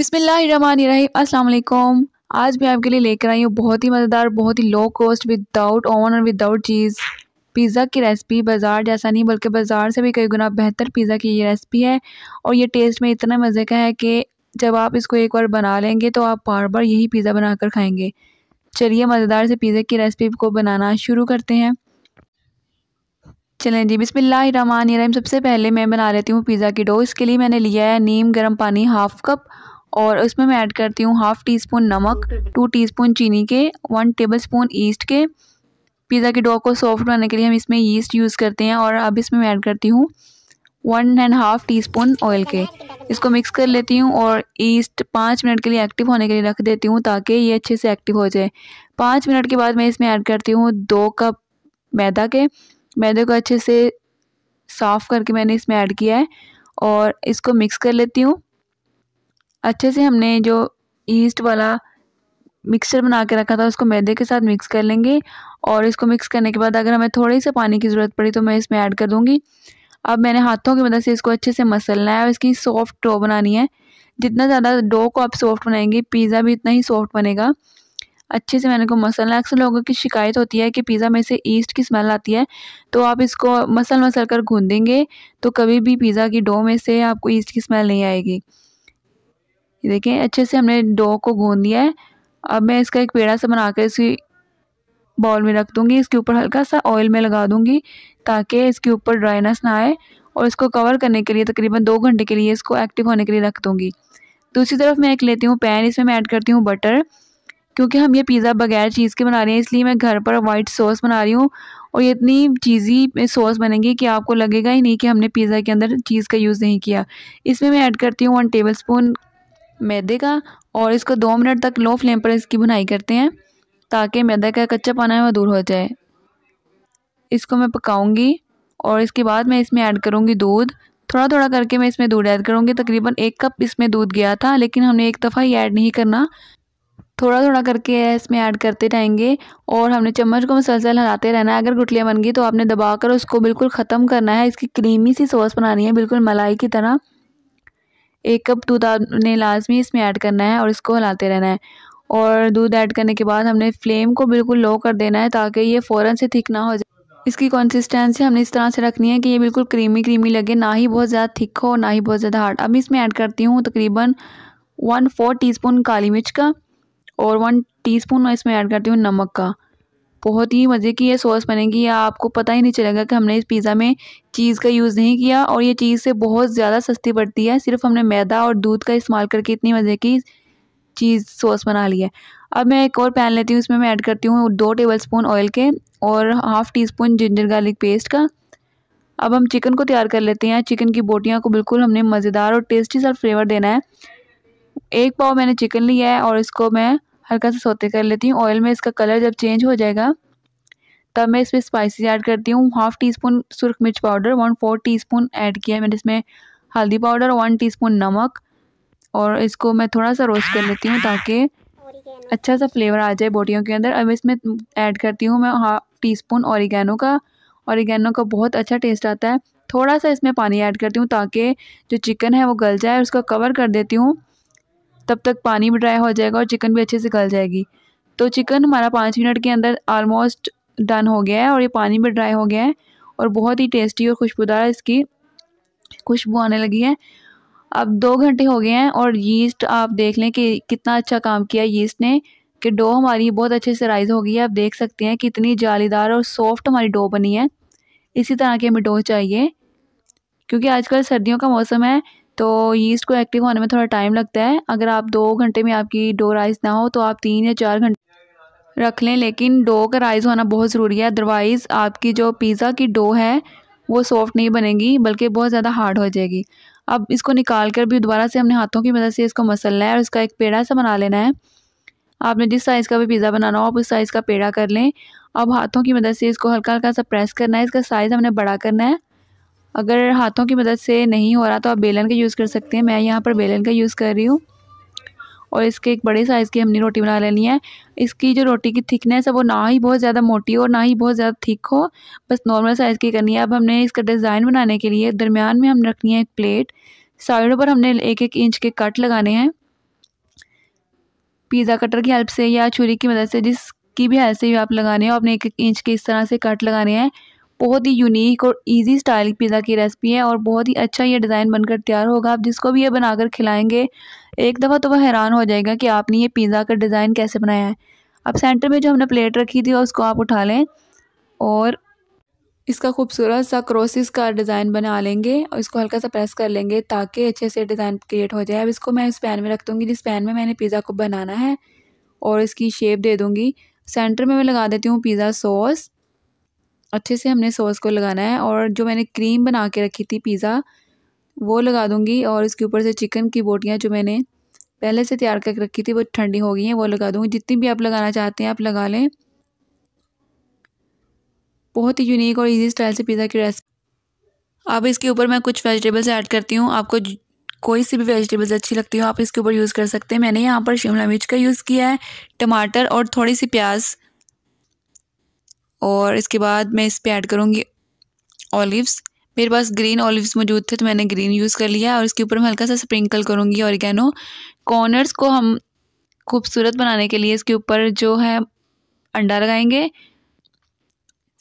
अस्सलाम वालेकुम आज मैं आपके लिए लेकर आई हूँ बहुत ही मज़ेदार बहुत ही लो कॉस्ट विदाउट ओवन और विदाउट चीज़ पिज़्ज़ा की रेसिपी बाज़ार जैसा नहीं बल्कि बाज़ार से भी कई गुना बेहतर पिज़्ज़ा की ये रेसिपी है और ये टेस्ट में इतना मज़े का है कि जब आप इसको एक बार बना लेंगे तो आप बार बार यही पिज़्ज़ा बना कर खाएँगे चलिए मज़ेदार से पिज़्ज़ा की रेसिपी को बनाना शुरू करते हैं चलें जी बिसमीम सबसे पहले मैं बना लेती हूँ पिज़्ज़ा की डो इसके लिए मैंने लिया है नीम गर्म पानी हाफ़ कप और उसमें मैं ऐड करती हूँ हाफ़ टी स्पून नमक टू टी स्पून चीनी के वन टेबल स्पून ईस्ट के पिज़्ज़ा के डो को सॉफ्ट बनाने के लिए हम इसमें ईस्ट यूज़ करते हैं और अब इसमें मैं ऐड करती हूँ one and half teaspoon oil के इसको मिक्स कर लेती हूँ और ईस्ट पाँच मिनट के लिए एक्टिव होने के लिए रख देती हूँ ताकि ये अच्छे से एक्टिव हो जाए पाँच मिनट के बाद मैं इसमें ऐड करती हूँ दो कप मैदा के मैदे को अच्छे से साफ़ करके मैंने इसमें ऐड किया है और इसको मिक्स कर लेती हूँ अच्छे से हमने जो ईस्ट वाला मिक्सचर बना के रखा था उसको मैदे के साथ मिक्स कर लेंगे और इसको मिक्स करने के बाद अगर हमें थोड़े से पानी की ज़रूरत पड़ी तो मैं इसमें ऐड कर दूँगी अब मैंने हाथों की मदद से इसको अच्छे से मसलना है और इसकी सॉफ्ट डो बनानी है जितना ज़्यादा डो को आप सॉफ्ट बनाएंगे पिज़्ज़ा भी इतना ही सॉफ्ट बनेगा अच्छे से मैंने को मसलना अक्सर लोगों की शिकायत होती है कि पिज़्ज़ा में से ईस्ट की स्मेल आती है तो आप इसको मसल मसल कर गूंदेंगे तो कभी भी पिज़्ज़ा की डो में से आपको ईस्ट की स्मेल नहीं आएगी ये देखें अच्छे से हमने डो को गूंद दिया है अब मैं इसका एक पेड़ा सा बना कर इसी बॉल में रख दूँगी इसके ऊपर हल्का सा ऑयल में लगा दूँगी ताकि इसके ऊपर ड्राइनेस ना आए और इसको कवर करने के लिए तकरीबन दो घंटे के लिए इसको एक्टिव होने के लिए रख दूँगी दूसरी तरफ मैं एक लेती हूँ पैन इसमें मैं ऐड करती हूँ बटर क्योंकि हम ये पिज़्ज़ा बगैर चीज़ के बना रहे हैं इसलिए मैं घर पर वाइट सॉस बना रही हूँ और ये इतनी चीज़ी सॉस बनेंगी कि आपको लगेगा ही नहीं कि हमने पिज़्ज़ा के अंदर चीज़ का यूज़ नहीं किया इसमें मैं ऐड करती हूँ वन टेबल स्पून मैदे का और इसको दो मिनट तक लो फ्लेम पर इसकी बुनाई करते हैं ताकि मैदा का कच्चा पाना है वह दूर हो जाए इसको मैं पकाऊंगी और इसके बाद मैं इसमें ऐड करूंगी दूध थोड़ा थोड़ा करके मैं इसमें दूध ऐड करूंगी तकरीबन एक कप इसमें दूध गया था लेकिन हमने एक दफ़ा ही ऐड नहीं करना थोड़ा थोड़ा करके इसमें ऐड करते रहेंगे और हमने चम्मच को मसलसल हिलाते रहना है अगर गुटलियाँ बन गई तो आपने दबा कर उसको बिल्कुल ख़त्म करना है इसकी क्रीमी सी सॉस बनानी है बिल्कुल मलाई की तरह एक कप दूध आपने लाजमी इसमें ऐड करना है और इसको हिलाते रहना है और दूध ऐड करने के बाद हमने फ्लेम को बिल्कुल लो कर देना है ताकि ये फ़ौरन से थिक ना हो जाए इसकी कंसिस्टेंसी हमने इस तरह से रखनी है कि ये बिल्कुल क्रीमी क्रीमी लगे ना ही बहुत ज़्यादा थिक हो ना ही बहुत ज़्यादा हार्ड अब इसमें ऐड करती हूँ तकरीबन वन फोर टी काली मिर्च का और वन टी मैं इसमें ऐड करती हूँ नमक का बहुत ही मज़े की ये सॉस बनेगी या आपको पता ही नहीं चलेगा कि हमने इस पिज़्ज़ा में चीज़ का यूज़ नहीं किया और ये चीज़ से बहुत ज़्यादा सस्ती पड़ती है सिर्फ हमने मैदा और दूध का इस्तेमाल करके इतनी मज़े की चीज़ सॉस बना ली है अब मैं एक और पैन लेती हूँ इसमें मैं ऐड करती हूँ दो टेबल स्पून ऑयल के और half teaspoon ginger garlic paste का अब हम चिकन को तैयार कर लेते हैं चिकन की बोटियाँ को बिल्कुल हमने मज़ेदार और टेस्टी सा फ्लेवर देना है एक पाव मैंने चिकन लिया है और इसको मैं हल्का सा सोते कर लेती हूँ ऑयल में इसका कलर जब चेंज हो जाएगा तब मैं इसमें स्पाइसी ऐड करती हूँ हाफ़ टी स्पून सुरख मिर्च powder one four teaspoon add किया मैंने इसमें हल्दी पाउडर वन टी स्पून नमक और इसको मैं थोड़ा सा रोस्ट कर लेती हूँ ताकि अच्छा सा फ्लेवर आ जाए बोटियों के अंदर अब इसमें ऐड करती हूँ मैं हाफ टी स्पून औरिगैनो का औरिगैनो का बहुत अच्छा टेस्ट आता है थोड़ा सा इसमें पानी ऐड करती हूँ ताकि जो चिकन है वो गल जाए उसका कवर कर देती हूँ तब तक पानी भी ड्राई हो जाएगा और चिकन भी अच्छे से गल जाएगी तो चिकन हमारा पाँच मिनट के अंदर आलमोस्ट डन हो गया है और ये पानी भी ड्राई हो गया है और बहुत ही टेस्टी और खुशबूदार इसकी खुशबू आने लगी है अब दो घंटे हो गए हैं और यीस्ट आप देख लें कि कितना अच्छा काम किया यीस्ट ने कि डो हमारी बहुत अच्छे से राइज़ हो गई है आप देख सकते हैं कितनी जालीदार और सॉफ्ट हमारी डो बनी है इसी तरह की हमें डो चाहिए क्योंकि आजकल सर्दियों का मौसम है तो यीस्ट को एक्टिव होने में थोड़ा टाइम लगता है अगर आप दो घंटे में आपकी डो राइस ना हो तो आप तीन या चार घंटे रख लें लेकिन डो का राइस होना बहुत ज़रूरी है अदरवाइज़ आपकी जो पिज़्ज़ा की डो है वो सॉफ्ट नहीं बनेगी बल्कि बहुत ज़्यादा हार्ड हो जाएगी अब इसको निकाल कर भी दोबारा से हमने हाथों की मदद से इसको मसलना है और इसका एक पेड़ा सा बना लेना है आपने जिस साइज़ का भी पिज़्ज़ा बनाना हो आप उस साइज़ का पेड़ा कर लें अब हाथों की मदद से इसको हल्का हल्का सा प्रेस करना है इसका साइज़ हमने बड़ा करना है अगर हाथों की मदद से नहीं हो रहा तो आप बेलन का यूज़ कर सकते हैं मैं यहाँ पर बेलन का यूज़ कर रही हूँ और इसके एक बड़े साइज़ की हमने रोटी बना लेनी है इसकी जो रोटी की थिकनेस है वो ना ही बहुत ज़्यादा मोटी हो और ना ही बहुत ज़्यादा थिक हो बस नॉर्मल साइज़ की करनी है अब हमने इसका डिज़ाइन बनाने के लिए दरमियान में हम रखनी है एक प्लेट साइडों पर हमने एक एक इंच के कट लगाने हैं पिज़्ज़ा कटर की हेल्प से या छुरी की मदद से जिसकी भी हेल्प से भी आप लगाने हो आपने एक एक इंच के इस तरह से कट लगाने हैं बहुत ही यूनिक और इजी स्टाइल पिज़्ज़ा की रेसिपी है और बहुत ही अच्छा ये डिज़ाइन बनकर तैयार होगा आप जिसको भी ये बनाकर खिलाएंगे एक दफ़ा तो वह हैरान हो जाएगा कि आपने ये पिज़्ज़ा का डिज़ाइन कैसे बनाया है अब सेंटर में जो हमने प्लेट रखी थी उसको आप उठा लें और इसका खूबसूरत सा क्रोसिस का डिज़ाइन बना लेंगे और इसको हल्का सा प्रेस कर लेंगे ताकि अच्छे से डिज़ाइन क्रिएट हो जाए अब इसको मैं इस पैन में रख दूँगी जिस पैन में मैंने पिज़्ज़ा को बनाना है और इसकी शेप दे दूँगी सेंटर में मैं लगा देती हूँ पिज़्ज़ा सॉस अच्छे से हमने सॉस को लगाना है और जो मैंने क्रीम बना के रखी थी पिज़्ज़ा वो लगा दूँगी और इसके ऊपर से चिकन की बोटियाँ जो मैंने पहले से तैयार करके रखी थी वो ठंडी हो गई हैं वो लगा दूँगी जितनी भी आप लगाना चाहते हैं आप लगा लें बहुत ही यूनिक और इजी स्टाइल से पिज़्ज़ा की रेसिपी अब इसके ऊपर मैं कुछ वेजिटेबल्स ऐड करती हूँ आपको कोई सी भी वेजिटेबल्स अच्छी लगती हो आप इसके ऊपर यूज़ कर सकते हैं मैंने यहाँ पर शिमला मिर्च का यूज़ किया है टमाटर और थोड़ी सी प्याज और इसके बाद मैं इस पर ऐड करूँगी ऑलिवस मेरे पास ग्रीन ऑलिव्स मौजूद थे तो मैंने ग्रीन यूज़ कर लिया और इसके ऊपर मैं हल्का सा स्प्रिंकल करूँगी और कैनो कॉर्नर्स को हम खूबसूरत बनाने के लिए इसके ऊपर जो है अंडा लगाएंगे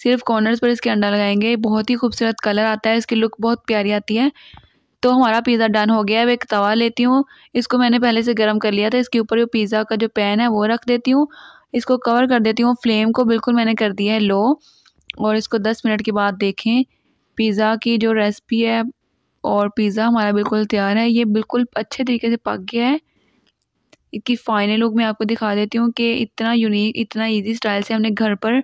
सिर्फ कॉर्नर्स पर इसके अंडा लगाएंगे बहुत ही खूबसूरत कलर आता है इसकी लुक बहुत प्यारी आती है तो हमारा पिज़्ज़ा डन हो गया अब एक तवा लेती हूँ इसको मैंने पहले से गर्म कर लिया था इसके ऊपर जो पिज़्ज़ा का जो पैन है वो रख देती हूँ इसको कवर कर देती हूँ फ्लेम को बिल्कुल मैंने कर दिया है लो और इसको दस मिनट के बाद देखें पिज़्ज़ा की जो रेसिपी है और पिज़्ज़ा हमारा बिल्कुल तैयार है ये बिल्कुल अच्छे तरीके से पक गया है इसकी फाइनल लुक मैं आपको दिखा देती हूँ कि इतना यूनिक इतना इजी स्टाइल से हमने घर पर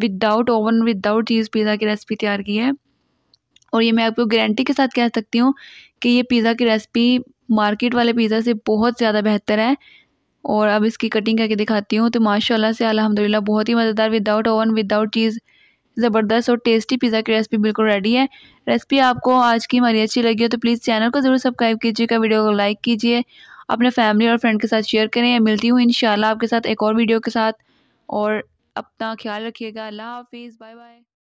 without oven without cheese pizza की रेसिपी तैयार की है और ये मैं आपको गारंटी के साथ कह सकती हूँ कि ये पिज़्ज़ा की रेसिपी मार्केट वाले पिज़्ज़ा से बहुत ज़्यादा बेहतर है और अब इसकी कटिंग करके दिखाती हूँ तो माशाल्लाह से अल्हम्दुलिल्लाह बहुत ही मज़ेदार विदाउट ओवन विदाउट चीज़ ज़बरदस्त और टेस्टी पिज़्ज़ा की रेसिपी बिल्कुल रेडी है रेसिपी आपको आज की हमारी अच्छी लगी हो तो प्लीज़ चैनल को ज़रूर सब्सक्राइब कीजिएगा वीडियो को लाइक कीजिए अपने फैमिली और फ्रेंड के साथ शेयर करें मिलती हूँ इन आपके साथ एक और वीडियो के साथ और अपना ख्याल रखिएगा अल्लाह हाफिज़ बाय बाय